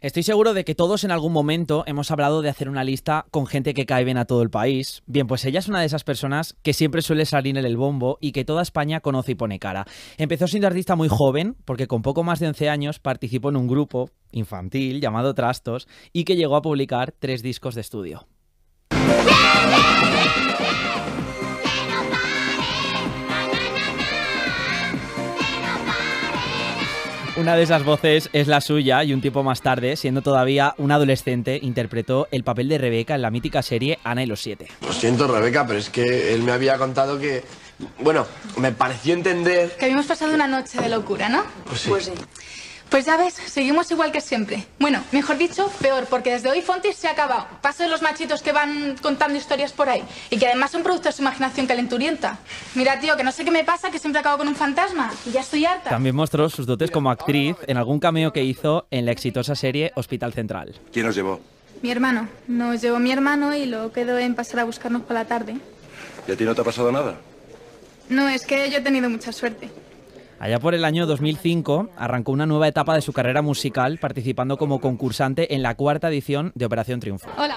Estoy seguro de que todos en algún momento hemos hablado de hacer una lista con gente que cae bien a todo el país. Bien, pues ella es una de esas personas que siempre suele salir en el bombo y que toda España conoce y pone cara. Empezó siendo artista muy joven, porque con poco más de 11 años participó en un grupo infantil llamado Trastos y que llegó a publicar tres discos de estudio. Una de esas voces es la suya y un tiempo más tarde, siendo todavía un adolescente, interpretó el papel de Rebeca en la mítica serie Ana y los Siete. Lo siento, Rebeca, pero es que él me había contado que... Bueno, me pareció entender... Que habíamos pasado una noche de locura, ¿no? Pues sí. Pues sí. Pues ya ves, seguimos igual que siempre. Bueno, mejor dicho, peor, porque desde hoy Fontis se ha acabado. Paso de los machitos que van contando historias por ahí y que además son producto de su imaginación calenturienta. Mira, tío, que no sé qué me pasa, que siempre acabo con un fantasma y ya estoy harta. También mostró sus dotes como actriz en algún cameo que hizo en la exitosa serie Hospital Central. ¿Quién nos llevó? Mi hermano. Nos llevó mi hermano y lo quedó en pasar a buscarnos por la tarde. ¿Y a ti no te ha pasado nada? No, es que yo he tenido mucha suerte. Allá por el año 2005 arrancó una nueva etapa de su carrera musical participando como concursante en la cuarta edición de Operación Triunfo. Hola.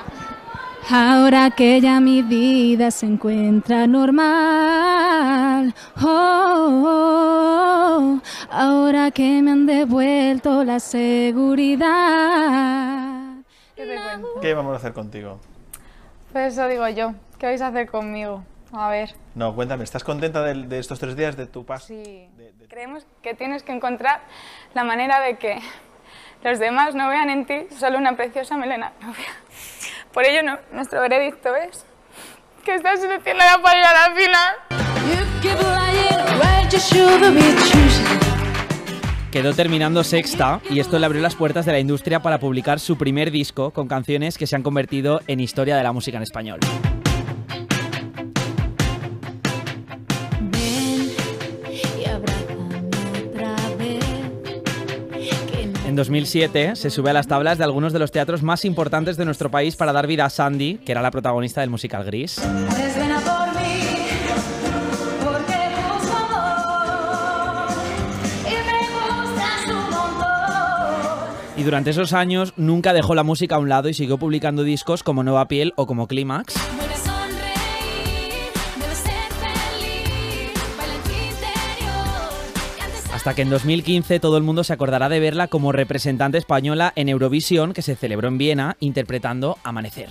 Ahora que ya mi vida se encuentra normal, oh, oh, oh, ahora que me han devuelto la seguridad. ¿Qué, ¿Qué vamos a hacer contigo? Pues eso digo yo, ¿qué vais a hacer conmigo? A ver. No, cuéntame, ¿estás contenta de, estos tres días de tu paso? Sí. Creemos que tienes que encontrar la manera de que los demás no vean en ti solo una preciosa melena Por ello, no, nuestro veredicto es que estás en la llegar a la final. Quedó terminando sexta y esto le abrió las puertas de la industria para publicar su primer disco con canciones que se han convertido en historia de la música en español. En 2007 se sube a las tablas de algunos de los teatros más importantes de nuestro país para dar vida a Sandy, que era la protagonista del musical Gris. Y durante esos años nunca dejó la música a un lado y siguió publicando discos como Nueva Piel o como Clímax. Hasta que en 2015 todo el mundo se acordará de verla como representante española en Eurovisión, que se celebró en Viena, interpretando Amanecer.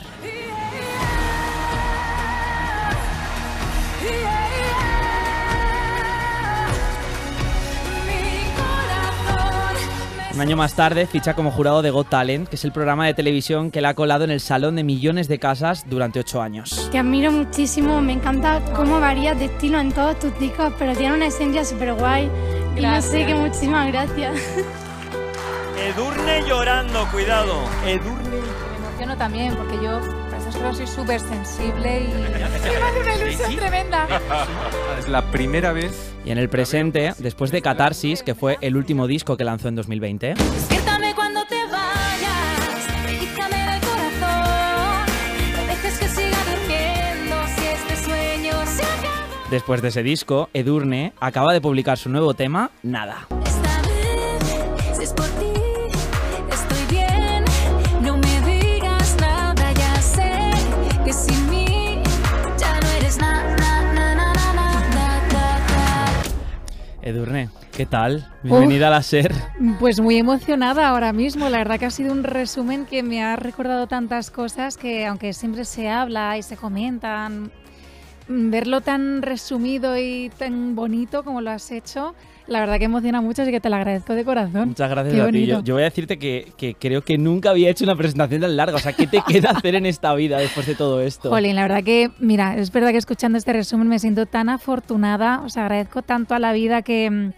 Un año más tarde ficha como jurado de Got Talent, que es el programa de televisión que la ha colado en el salón de millones de casas durante ocho años. Te admiro muchísimo, me encanta cómo varías de estilo en todos tus discos, pero tiene una esencia súper guay y no sé que muchísimas gracias. Edurne llorando, cuidado. Edurne. Me emociono también porque yo para soy súper sensible y me hace una ilusión tremenda. Es la primera vez. Y en el presente, después de Catarsis, que fue el último disco que lanzó en 2020. Después de ese disco, Edurne acaba de publicar su nuevo tema, Nada. Edurne, ¿qué tal? Bienvenida a la SER. Pues muy emocionada ahora mismo. La verdad que ha sido un resumen que me ha recordado tantas cosas que, aunque siempre se habla y se comentan verlo tan resumido y tan bonito como lo has hecho, la verdad que emociona mucho, así que te lo agradezco de corazón. Muchas gracias a ti. Yo, voy a decirte que, creo que nunca había hecho una presentación tan larga. O sea, ¿qué te queda hacer en esta vida después de todo esto? Jolín, la verdad que, mira, es verdad que escuchando este resumen me siento tan afortunada. Os agradezco tanto a la vida que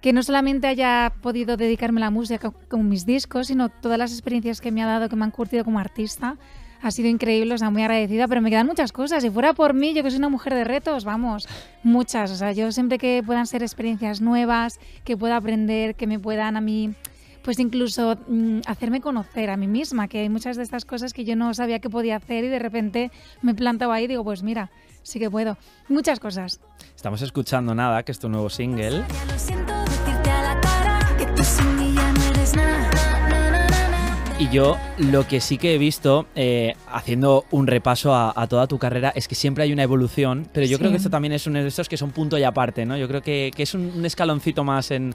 que no solamente haya podido dedicarme a la música con mis discos, sino todas las experiencias que me ha dado, que me han curtido como artista. Ha sido increíble, o sea, muy agradecida, pero me quedan muchas cosas. Si fuera por mí, yo que soy una mujer de retos, vamos, muchas. O sea, yo siempre que puedan ser experiencias nuevas, que pueda aprender, que me puedan a mí pues incluso mm, hacerme conocer a mí misma, que hay muchas de estas cosas que yo no sabía que podía hacer y de repente me plantaba ahí y digo, pues mira, sí que puedo. Muchas cosas. Estamos escuchando Nada, que es tu nuevo single. Y yo lo que sí que he visto, eh, haciendo un repaso a, toda tu carrera, es que siempre hay una evolución, pero yo creo que esto también es uno de esos que son punto y aparte, ¿no? Yo creo que, es un, escaloncito más en,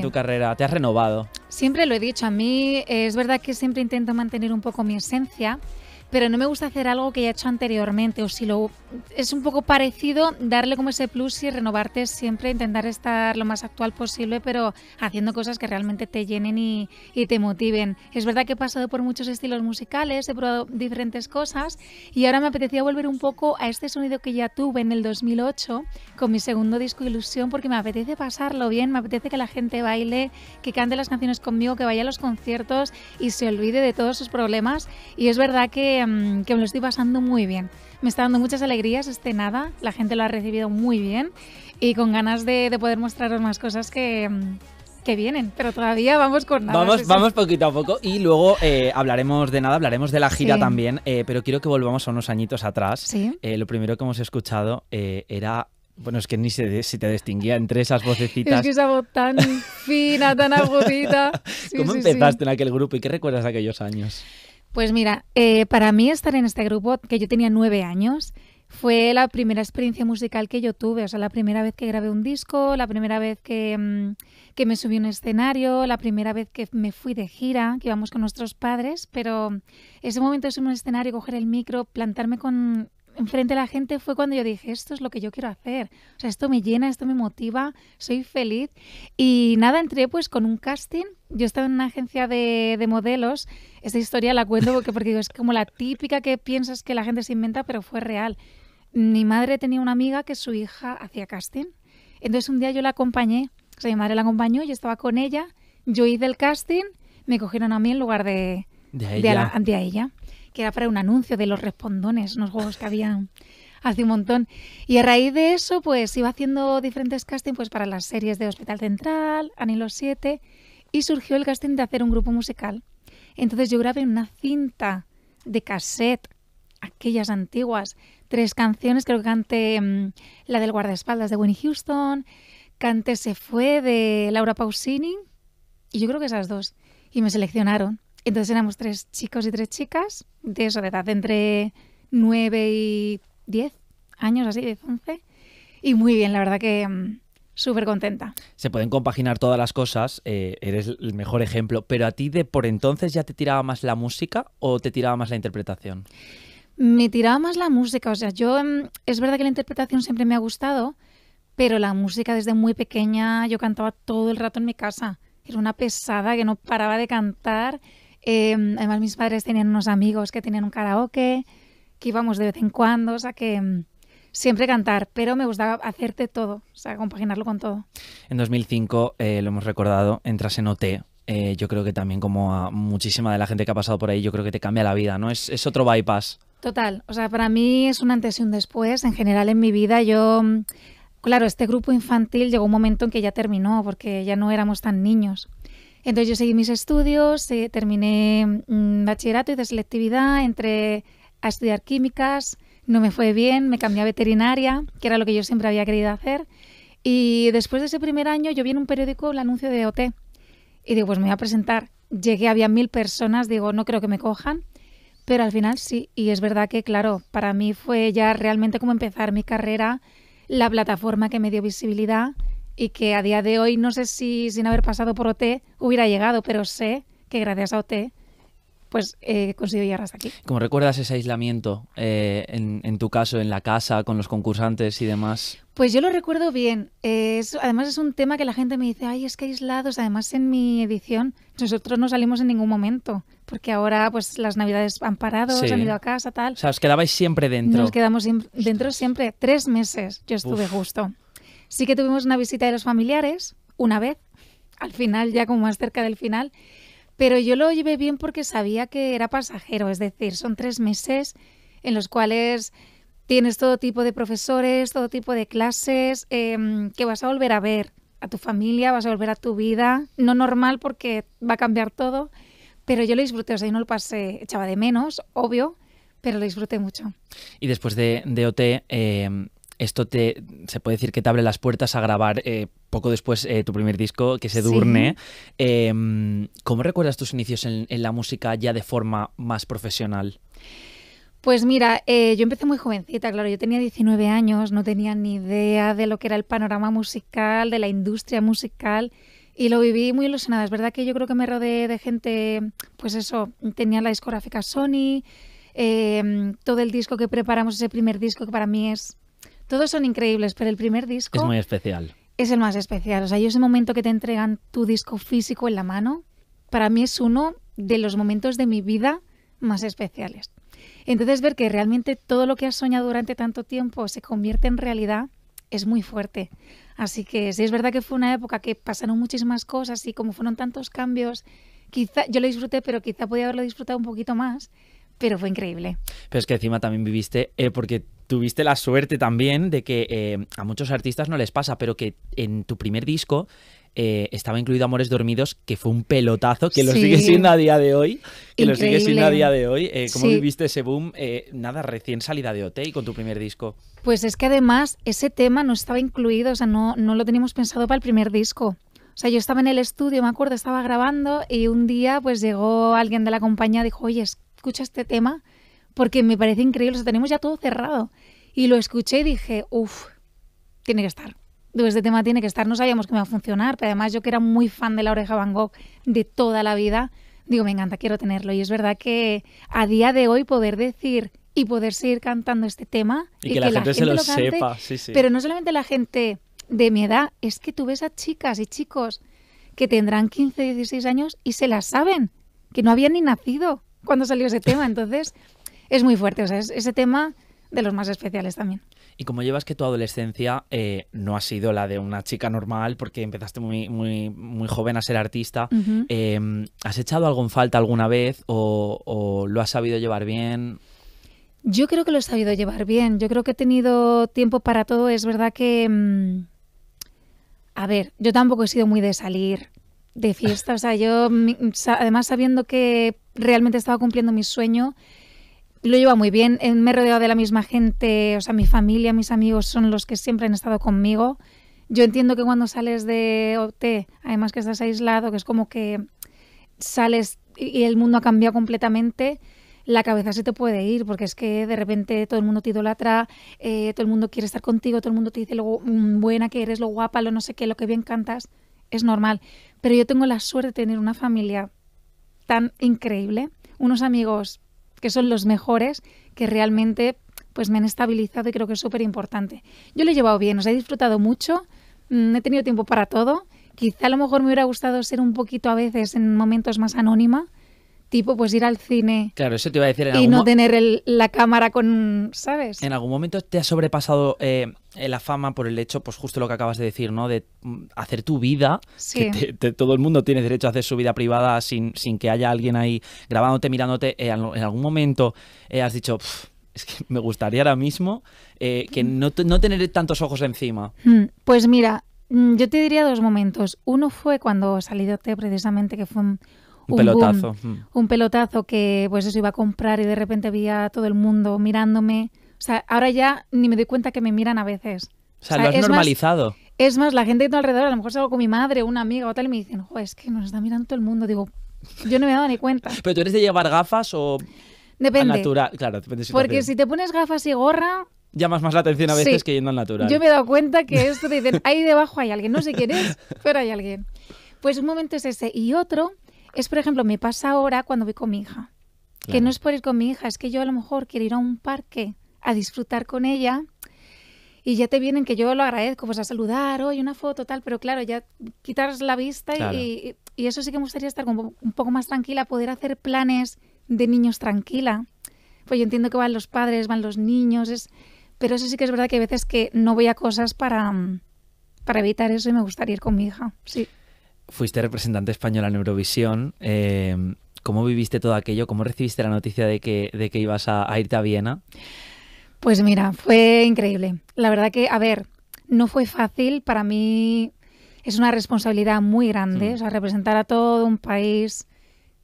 tu carrera, te has renovado. Siempre lo he dicho, a mí eh, es verdad que siempre intento mantener un poco mi esencia, pero no me gusta hacer algo que ya he hecho anteriormente o si lo es un poco parecido, darle como ese plus y renovarte siempre, intentar estar lo más actual posible, pero haciendo cosas que realmente te llenen y, y te motiven. Es verdad que he pasado por muchos estilos musicales, he probado diferentes cosas y ahora me apetecía volver un poco a este sonido que ya tuve en el 2008 con mi segundo disco Ilusión porque me apetece pasarlo bien, me apetece que la gente baile, que cante las canciones conmigo, que vaya a los conciertos y se olvide de todos sus problemas y es verdad que Em, que, me lo estoy pasando muy bien. Me está dando muchas alegrías este nada, la gente lo ha recibido muy bien y con ganas de, poder mostraros más cosas em, que, vienen, pero todavía vamos con nada. Vamos, vamos poquito a poco y luego eh, hablaremos de nada, hablaremos de la gira también, eh, pero quiero que volvamos a unos añitos atrás. Eh, lo primero que hemos escuchado era... Bueno, es que ni se, se, te distinguía entre esas vocecitas. Es que esa voz tan fina, tan agudita. ¿Cómo empezaste en aquel grupo y qué recuerdas de aquellos años? Pues mira, eh, para mí estar en este grupo, que yo tenía nueve años, fue la primera experiencia musical que yo tuve, o sea, la primera vez que grabé un disco, la primera vez que, mm, me subí a un escenario, la primera vez que me fui de gira, que íbamos con nuestros padres, pero ese momento de subir un escenario, coger el micro, plantarme con enfrente a la gente fue cuando yo dije, esto es lo que yo quiero hacer. O sea, esto me llena, esto me motiva, soy feliz. Y nada, entré pues con un casting. Yo estaba en una agencia de, modelos. Esta historia la cuento porque, porque es como la típica que piensas que la gente se inventa, pero fue real. Mi madre tenía una amiga que su hija hacía casting. Entonces un día yo la acompañé, o sea, mi madre la acompañó, yo estaba con ella, yo hice el casting, me cogieron a mí en lugar de, de, ella que era para un anuncio de los respondones, unos juegos que habían hace un montón. Y a raíz de eso, pues iba haciendo diferentes castings pues, para las series de Hospital Central, Ani 7, y surgió el casting de hacer un grupo musical. Entonces yo grabé una cinta de cassette, aquellas antiguas, tres canciones, creo que canté mm, la del guardaespaldas de Winnie Houston, cante Se fue de Laura Pausini, y yo creo que esas dos. Y me seleccionaron. Entonces éramos tres chicos y tres chicas de esa edad, entre 9 y 10 años, así, de 11. Y muy bien, la verdad que mm, súper contenta. Se pueden compaginar todas las cosas, eh, eres el mejor ejemplo, pero a ti de por entonces ya te tiraba más la música o te tiraba más la interpretación? Me tiraba más la música, o sea, yo mm, es verdad que la interpretación siempre me ha gustado, pero la música desde muy pequeña yo cantaba todo el rato en mi casa. Era una pesada que no paraba de cantar Em, además, mis padres tenían unos amigos que tenían un karaoke, que íbamos de vez en cuando, o sea que em, siempre cantar, pero me gustaba hacerte todo, o sea, compaginarlo con todo. En 2005, eh, lo hemos recordado, entras en OT. Eh, yo creo que también como a muchísima de la gente que ha pasado por ahí, yo creo que te cambia la vida, ¿no? Es, es otro bypass. Total, o sea, para mí es un antes y un después. En general en mi vida yo, mm, claro, este grupo infantil llegó un momento en que ya terminó, porque ya no éramos tan niños. Entonces yo seguí mis estudios, eh, terminé un mm, bachillerato y de selectividad, entré a estudiar químicas, no me fue bien, me cambié a veterinaria, que era lo que yo siempre había querido hacer. Y después de ese primer año yo vi en un periódico el anuncio de e OT y digo, pues me voy a presentar. Llegué, había mil personas, digo, no creo que me cojan, pero al final sí. Y es verdad que, claro, para mí fue ya realmente como empezar mi carrera, la plataforma que me dio visibilidad y que a día de hoy no sé si sin haber pasado por OT hubiera llegado, pero sé que gracias a OT pues he eh, conseguido llegar hasta aquí. ¿Cómo recuerdas ese aislamiento eh, en, tu caso, en la casa, con los concursantes y demás? Pues yo lo recuerdo bien. además es un tema que la gente me dice, ay, es que aislados. Además en mi edición nosotros no salimos en ningún momento, porque ahora pues las navidades han parado, se han ido a casa, tal. O sea, os quedabais siempre dentro. Nos quedamos dentro siempre, tres meses yo estuve justo. Sí que tuvimos una visita de los familiares, una vez, al final, ya como más cerca del final, pero yo lo llevé bien porque sabía que era pasajero, es decir, son tres meses en los cuales tienes todo tipo de profesores, todo tipo de clases, em, que vas a volver a ver a tu familia, vas a volver a tu vida, no normal porque va a cambiar todo, pero yo lo disfruté, o sea, yo no lo pasé, echaba de menos, obvio, pero lo disfruté mucho. Y después de, de OT, em, esto te se puede decir que te abre las puertas a grabar eh, poco después eh, tu primer disco, que se durne em, ¿Cómo recuerdas tus inicios en, en, la música ya de forma más profesional? Pues mira, eh, yo empecé muy jovencita, claro, yo tenía 19 años, no tenía ni idea de lo que era el panorama musical, de la industria musical, y lo viví muy ilusionada. Es verdad que yo creo que me rodeé de gente, pues eso, tenía la discográfica Sony, em, todo el disco que preparamos, ese primer disco que para mí es todos son increíbles, pero el primer disco... Es muy especial. Es el más especial. O sea, yo ese momento que te entregan tu disco físico en la mano, para mí es uno de los momentos de mi vida más especiales. Entonces ver que realmente todo lo que has soñado durante tanto tiempo se convierte en realidad es muy fuerte. Así que sí es verdad que fue una época que pasaron muchísimas cosas y como fueron tantos cambios, quizá yo lo disfruté, pero quizá podía haberlo disfrutado un poquito más, pero fue increíble. Pero es que encima también viviste eh, porque tuviste la suerte también de que eh, a muchos artistas no les pasa, pero que en tu primer disco eh, estaba incluido Amores Dormidos, que fue un pelotazo, que lo sigue siendo a día de hoy. Que lo sigue siendo a día de hoy. Eh, ¿Cómo viviste ese boom? nada, recién salida de OT con tu primer disco. Pues es que además ese tema no estaba incluido, o sea, no, no lo teníamos pensado para el primer disco. O sea, yo estaba en el estudio, me acuerdo, estaba grabando y un día pues llegó alguien de la compañía, y dijo, oye, escucha este tema porque me parece increíble, o sea, tenemos ya todo cerrado. Y lo escuché y dije, uff, tiene que estar. Este tema tiene que estar, no sabíamos que me iba a funcionar, pero además yo que era muy fan de la oreja Van Gogh de toda la vida, digo, me encanta, quiero tenerlo. Y es verdad que a día de hoy poder decir y poder seguir cantando este tema y, que, la, gente se lo, sepa, sí, sí. pero no solamente la gente de mi edad, es que tú ves a chicas y chicos que tendrán 15, 16 años y se las saben, que no habían ni nacido cuando salió ese tema. Entonces, es muy fuerte. O sea, es, ese tema de los más especiales también. Y como llevas que tu adolescencia eh, no ha sido la de una chica normal, porque empezaste muy, muy, joven a ser artista, eh, ¿has echado algo en falta alguna vez o, lo has sabido llevar bien? Yo creo que lo he sabido llevar bien. Yo creo que he tenido tiempo para todo. Es verdad que. Mm, a ver, yo tampoco he sido muy de salir de fiesta. o sea, yo, además, sabiendo que realmente estaba cumpliendo mi sueño, lo lleva muy bien. Eh, me he rodeado de la misma gente, o sea, mi familia, mis amigos son los que siempre han estado conmigo. Yo entiendo que cuando sales de OT, además que estás aislado, que es como que sales y el mundo ha cambiado completamente, la cabeza se te puede ir, porque es que de repente todo el mundo te idolatra, eh, todo el mundo quiere estar contigo, todo el mundo te dice lo mm, buena que eres, lo guapa, lo no sé qué, lo que bien cantas. Es normal. Pero yo tengo la suerte de tener una familia tan increíble, unos amigos que son los mejores, que realmente pues me han estabilizado y creo que es súper importante. Yo lo he llevado bien, os he disfrutado mucho, mm, he tenido tiempo para todo. Quizá a lo mejor me hubiera gustado ser un poquito a veces en momentos más anónima, tipo pues ir al cine. Claro, eso te iba a decir. y no tener la cámara con, ¿sabes? En algún momento te ha sobrepasado eh, eh, la fama por el hecho, pues justo lo que acabas de decir, ¿no? De mm, hacer tu vida. Sí. Que todo el mundo tiene derecho a hacer su vida privada sin, sin que haya alguien ahí grabándote, mirándote. Eh, en algún momento has dicho, es que me gustaría ahora mismo que mm. no, tener tantos ojos encima. Mm, pues mira, yo te diría dos momentos. Uno fue cuando salí de OT e precisamente, que fue un un, pelotazo. Mm. un pelotazo que pues eso iba a comprar y de repente había todo el mundo mirándome. O sea, ahora ya ni me doy cuenta que me miran a veces. O sea, lo has normalizado. es más, la gente de todo alrededor, a lo mejor salgo con mi madre, una amiga o tal, y me dicen, joder es que nos está mirando todo el mundo. Digo, yo no me he dado ni cuenta. ¿Pero tú eres de llevar gafas o...? Depende. natural, claro, depende Porque si te pones gafas y gorra, llamas más la atención a veces que yendo al natural. Yo me he dado cuenta que esto dicen, ahí debajo hay alguien, no sé quién es, pero hay alguien. Pues un momento es ese. Y otro es, por ejemplo, me pasa ahora cuando voy con mi hija. Que no es por ir con mi hija, es que yo a lo mejor quiero ir a un parque a disfrutar con ella y ya te vienen que yo lo agradezco, pues a saludar, hoy una foto, tal, pero claro, ya quitas la vista y, eso sí que me gustaría estar un poco más tranquila, poder hacer planes de niños tranquila. Pues yo entiendo que van los padres, van los niños, es... pero eso sí que es verdad que a veces que no voy a cosas para, mm, para evitar eso y me gustaría ir con mi hija, sí fuiste representante española en Eurovisión. Eh, ¿Cómo viviste todo aquello? ¿Cómo recibiste la noticia de que, de que ibas a, irte a Viena? Pues mira, fue increíble. La verdad que, a ver, no fue fácil. Para mí es una responsabilidad muy grande. Mm. O sea, representar a todo un país,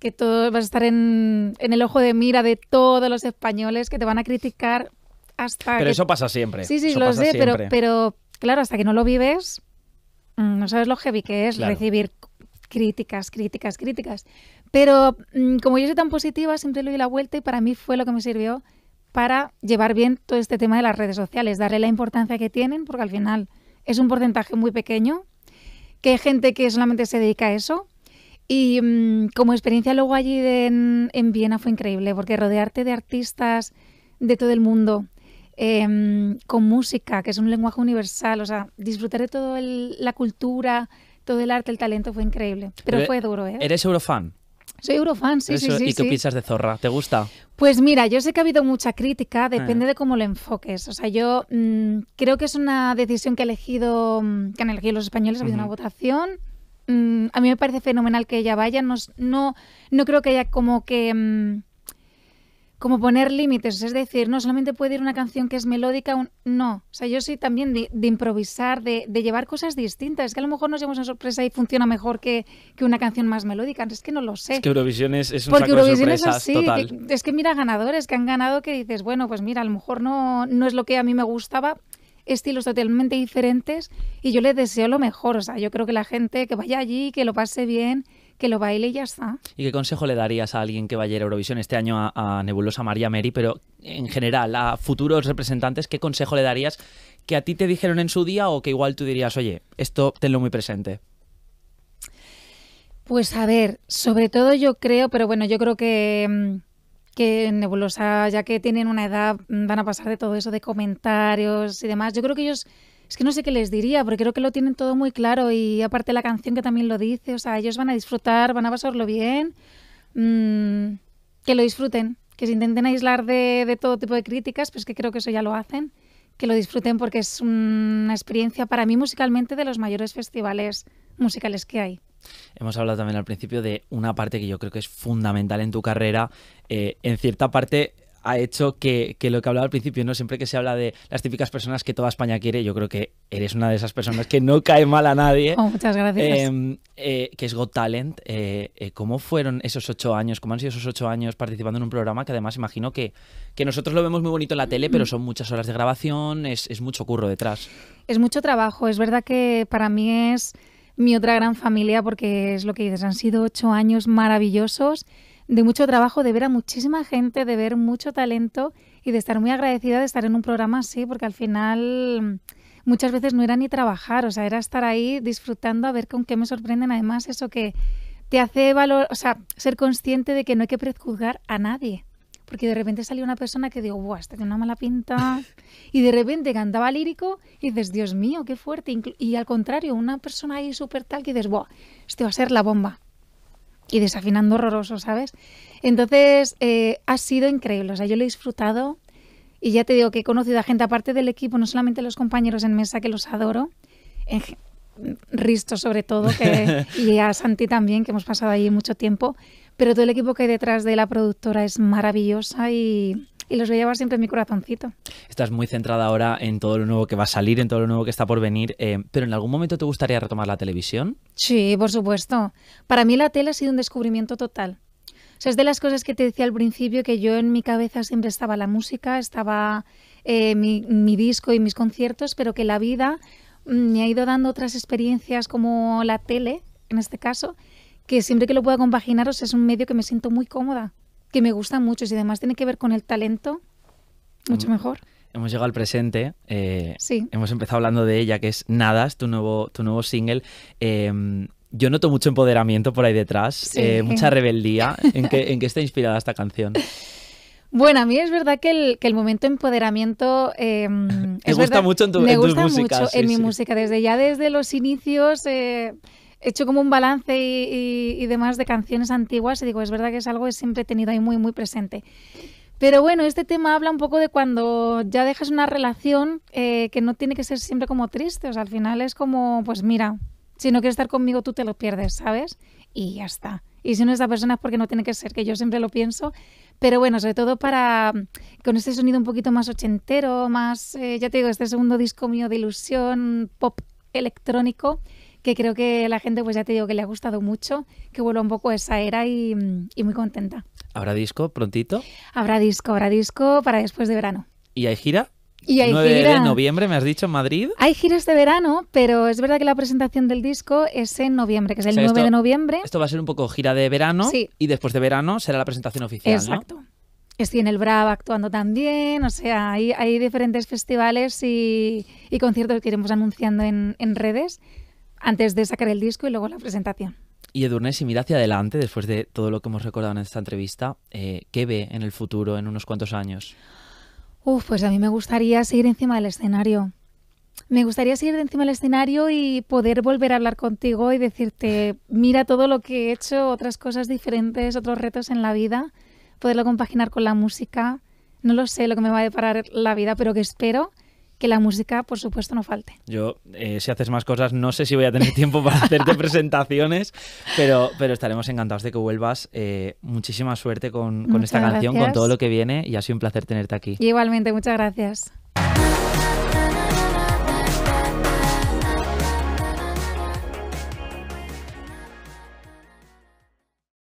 que todo, vas a estar en, el ojo de mira de todos los españoles que te van a criticar hasta... Pero eso pasa siempre. Sí, sí, lo sé, pero, pero claro, hasta que no lo vives Mm, no sabes lo heavy que es recibir críticas, críticas, críticas. Pero mm, como yo soy tan positiva, siempre le doy la vuelta y para mí fue lo que me sirvió para llevar bien todo este tema de las redes sociales, darle la importancia que tienen, porque al final es un porcentaje muy pequeño, que hay gente que solamente se dedica a eso. Y mm, como experiencia luego allí en, en Viena fue increíble, porque rodearte de artistas de todo el mundo, Em, con música, que es un lenguaje universal. O sea, disfrutar de toda la cultura, todo el arte, el talento fue increíble. Pero, fue duro, ¿eh? ¿Eres eurofan? Soy eurofan, sí, sí, sí. ¿Y tú piensas de Zorra? ¿Te gusta? Pues mira, yo sé que ha habido mucha crítica, ah. depende de cómo lo enfoques. O sea, yo mm, creo que es una decisión que, ha elegido, mm, que han elegido los españoles, ha habido una votación. Mm, a mí me parece fenomenal que ella vaya. No, no, creo que haya como que como poner límites, es decir, no solamente puede ir una canción que es melódica, no, o sea, yo sí también de, improvisar, de, llevar cosas distintas, es que a lo mejor nos llevamos una sorpresa y funciona mejor que, una canción más melódica, es que no lo sé. Es que Eurovisión es, es un Porque Eurovisión es así, es que mira ganadores que han ganado que dices, bueno, pues mira, a lo mejor no, no es lo que a mí me gustaba, estilos totalmente diferentes y yo le deseo lo mejor, o sea, yo creo que la gente que vaya allí, que lo pase bien que lo baile y ya está. ¿Y qué consejo le darías a alguien que vaya a Eurovisión este año a, Nebulosa María Mary, pero en general a futuros representantes, qué consejo le darías que a ti te dijeron en su día o que igual tú dirías, oye, esto tenlo muy presente? Pues a ver, sobre todo yo creo, pero bueno, yo creo que mm, que Nebulosa, ya que tienen una edad, mm, van a pasar de todo eso de comentarios y demás. Yo creo que ellos es que no sé qué les diría, porque creo que lo tienen todo muy claro y aparte la canción que también lo dice, o sea, ellos van a disfrutar, van a pasarlo bien, mm, que lo disfruten, que se intenten aislar de, todo tipo de críticas, pues que creo que eso ya lo hacen, que lo disfruten porque es una experiencia para mí musicalmente de los mayores festivales musicales que hay. Hemos hablado también al principio de una parte que yo creo que es fundamental en tu carrera. Eh, en cierta parte ha hecho que, lo que hablaba al principio, ¿no? Siempre que se habla de las típicas personas que toda España quiere, yo creo que eres una de esas personas que no cae mal a nadie. Oh, muchas gracias. Em, eh, que es Got Talent. Eh, eh, ¿Cómo fueron esos ocho años? ¿Cómo han sido esos ocho años participando en un programa que además imagino que, nosotros lo vemos muy bonito en la tele, pero son muchas horas de grabación, es mucho curro detrás? Es mucho trabajo. Es verdad que para mí es mi otra gran familia porque es lo que dices, han sido ocho años maravillosos de mucho trabajo, de ver a muchísima gente, de ver mucho talento y de estar muy agradecida de estar en un programa así, porque al final mm, muchas veces no era ni trabajar, o sea, era estar ahí disfrutando a ver con qué me sorprenden. Además, eso que te hace valor, o sea, ser consciente de que no hay que prejuzgar a nadie. Porque de repente salió una persona que digo, ¡buah, esta tiene una mala pinta! y de repente cantaba lírico y dices, Dios mío, qué fuerte. Y al contrario, una persona ahí súper tal que dices, ¡buah, este va a ser la bomba! y desafinando horroroso, ¿sabes? Entonces, eh, ha sido increíble. O sea, yo lo he disfrutado y ya te digo que he conocido a gente, aparte del equipo, no solamente los compañeros en mesa, que los adoro, Risto sobre todo, y a Santi también, que hemos pasado allí mucho tiempo, pero todo el equipo que hay detrás de la productora es maravillosa y y los voy a llevar siempre en mi corazoncito. Estás muy centrada ahora en todo lo nuevo que va a salir, en todo lo nuevo que está por venir, eh, pero ¿en algún momento te gustaría retomar la televisión? Sí, por supuesto. Para mí la tele ha sido un descubrimiento total. O sea, es de las cosas que te decía al principio, que yo en mi cabeza siempre estaba la música, estaba eh, mi, mi disco y mis conciertos, pero que la vida mm, me ha ido dando otras experiencias como la tele, en este caso, que siempre que lo pueda compaginaros es un medio que me siento muy cómoda que me gusta mucho y si además tiene que ver con el talento, mucho mejor. Hemos llegado al presente. Eh, sí. Hemos empezado hablando de ella, que es Nadas, tu nuevo, tu nuevo single. Em, yo noto mucho empoderamiento por ahí detrás, eh, mucha rebeldía. ¿En qué, está inspirada esta canción? Bueno, a mí es verdad que el, que el momento empoderamiento... Eh, gusta mucho en tu, me gusta mucho en mi música, desde ya desde los inicios, eh, he hecho como un balance y, demás de canciones antiguas y digo, es verdad que es algo que siempre he tenido ahí muy, muy presente. Pero bueno, este tema habla un poco de cuando ya dejas una relación eh, que no tiene que ser siempre como triste, o sea, al final es como, pues mira, si no quieres estar conmigo tú te lo pierdes, ¿sabes? Y ya está. Y si no es la persona es porque no tiene que ser, que yo siempre lo pienso. Pero bueno, sobre todo para con este sonido un poquito más ochentero, más, eh, ya te digo, este segundo disco mío de ilusión, pop electrónico, que creo que la gente, pues ya te digo, que le ha gustado mucho, que vuelva un poco a esa era y, muy contenta. ¿Habrá disco prontito? Habrá disco, habrá disco para después de verano. ¿Y hay gira? Y hay 9 de noviembre, me has dicho, en Madrid. Hay giras de verano, pero es verdad que la presentación del disco es en noviembre, que es el 9 de noviembre. Esto va a ser un poco gira de verano y después de verano será la presentación oficial. Exacto. Estoy en el Brava actuando también, o sea, hay, diferentes festivales y, conciertos que iremos anunciando en, en redes antes de sacar el disco y luego la presentación. Y Edurne, si mira hacia adelante, después de todo lo que hemos recordado en esta entrevista, eh, ¿qué ve en el futuro, en unos cuantos años? Uf, pues a mí me gustaría seguir encima del escenario. Me gustaría seguir encima del escenario y poder volver a hablar contigo y decirte, mira todo lo que he hecho, otras cosas diferentes, otros retos en la vida, poderlo compaginar con la música. No lo sé lo que me va a deparar la vida, pero que espero que la música, por supuesto, no falte. Yo, eh, si haces más cosas, no sé si voy a tener tiempo para hacerte presentaciones, pero, pero estaremos encantados de que vuelvas. Eh, muchísima suerte con, esta canción, con todo lo que viene y ha sido un placer tenerte aquí. igualmente, muchas gracias.